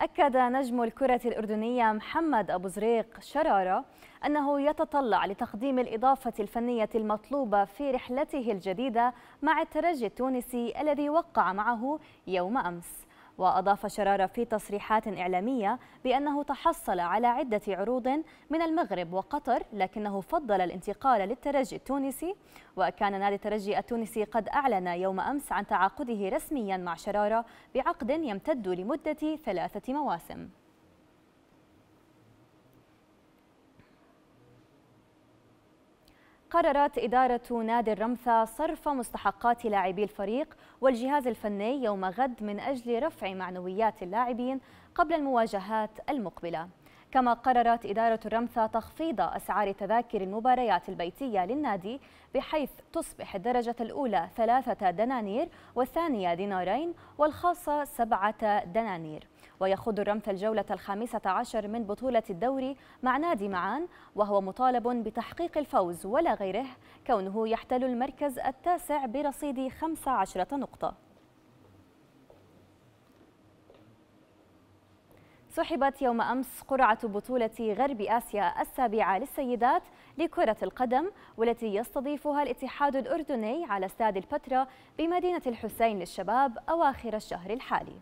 أكد نجم الكرة الأردنية محمد أبو زريق شرارة أنه يتطلع لتقديم الإضافة الفنية المطلوبة في رحلته الجديدة مع الترجي التونسي الذي وقع معه يوم أمس وأضاف شرارة في تصريحات إعلامية بأنه تحصل على عدة عروض من المغرب وقطر لكنه فضل الانتقال للترجي التونسي وكان نادي الترجي التونسي قد أعلن يوم أمس عن تعاقده رسميا مع شرارة بعقد يمتد لمدة ثلاثة مواسم قررت إدارة نادي الرمثة صرف مستحقات لاعبي الفريق والجهاز الفني يوم غد من أجل رفع معنويات اللاعبين قبل المواجهات المقبلة كما قررت إدارة الرمثا تخفيض أسعار تذاكر المباريات البيتية للنادي بحيث تصبح الدرجة الأولى ثلاثة دنانير والثانية دينارين والخاصة سبعة دنانير ويخوض الرمثا الجولة الخامسة عشر من بطولة الدوري مع نادي معان وهو مطالب بتحقيق الفوز ولا غيره كونه يحتل المركز التاسع برصيد 15 نقطة سحبت يوم أمس قرعة بطولة غرب آسيا السابعة للسيدات لكرة القدم والتي يستضيفها الاتحاد الأردني على استاد البتراء بمدينة الحسين للشباب أواخر الشهر الحالي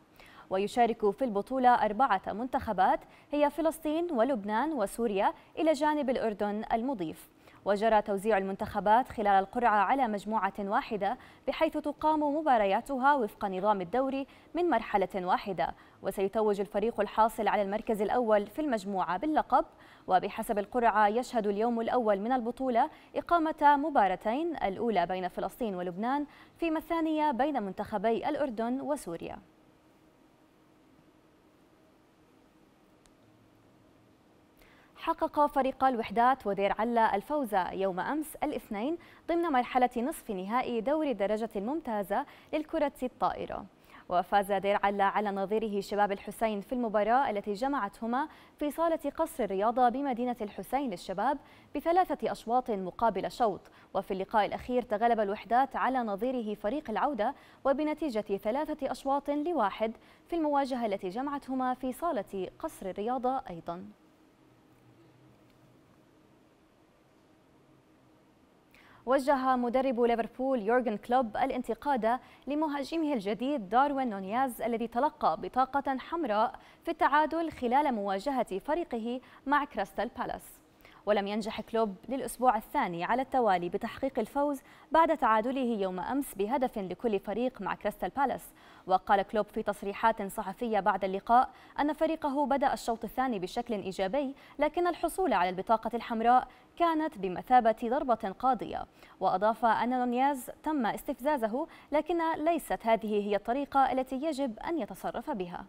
ويشارك في البطولة أربعة منتخبات هي فلسطين ولبنان وسوريا إلى جانب الأردن المضيف وجرى توزيع المنتخبات خلال القرعة على مجموعة واحدة بحيث تقام مبارياتها وفق نظام الدوري من مرحلة واحدة وسيتوج الفريق الحاصل على المركز الأول في المجموعة باللقب وبحسب القرعة يشهد اليوم الأول من البطولة إقامة مبارتين الأولى بين فلسطين ولبنان فيما الثانية بين منتخبي الأردن وسوريا حقق فريق الوحدات ودير علا الفوز يوم أمس الاثنين ضمن مرحلة نصف نهائي دوري الدرجة الممتازة للكرة الطائرة وفاز دير علا على نظيره شباب الحسين في المباراة التي جمعتهما في صالة قصر الرياضة بمدينة الحسين للشباب بثلاثة أشواط مقابل شوط وفي اللقاء الأخير تغلب الوحدات على نظيره فريق العودة وبنتيجة ثلاثة أشواط لواحد في المواجهة التي جمعتهما في صالة قصر الرياضة أيضاً وجه مدرب ليفربول يورجن كلوب الانتقاد لمهاجمه الجديد داروين نونياز الذي تلقى بطاقة حمراء في التعادل خلال مواجهة فريقه مع كريستال بالاس ولم ينجح كلوب للأسبوع الثاني على التوالي بتحقيق الفوز بعد تعادله يوم أمس بهدف لكل فريق مع كريستال بالاس وقال كلوب في تصريحات صحفية بعد اللقاء أن فريقه بدأ الشوط الثاني بشكل إيجابي لكن الحصول على البطاقة الحمراء كانت بمثابة ضربة قاضية وأضاف أن نونياز تم استفزازه لكن ليست هذه هي الطريقة التي يجب أن يتصرف بها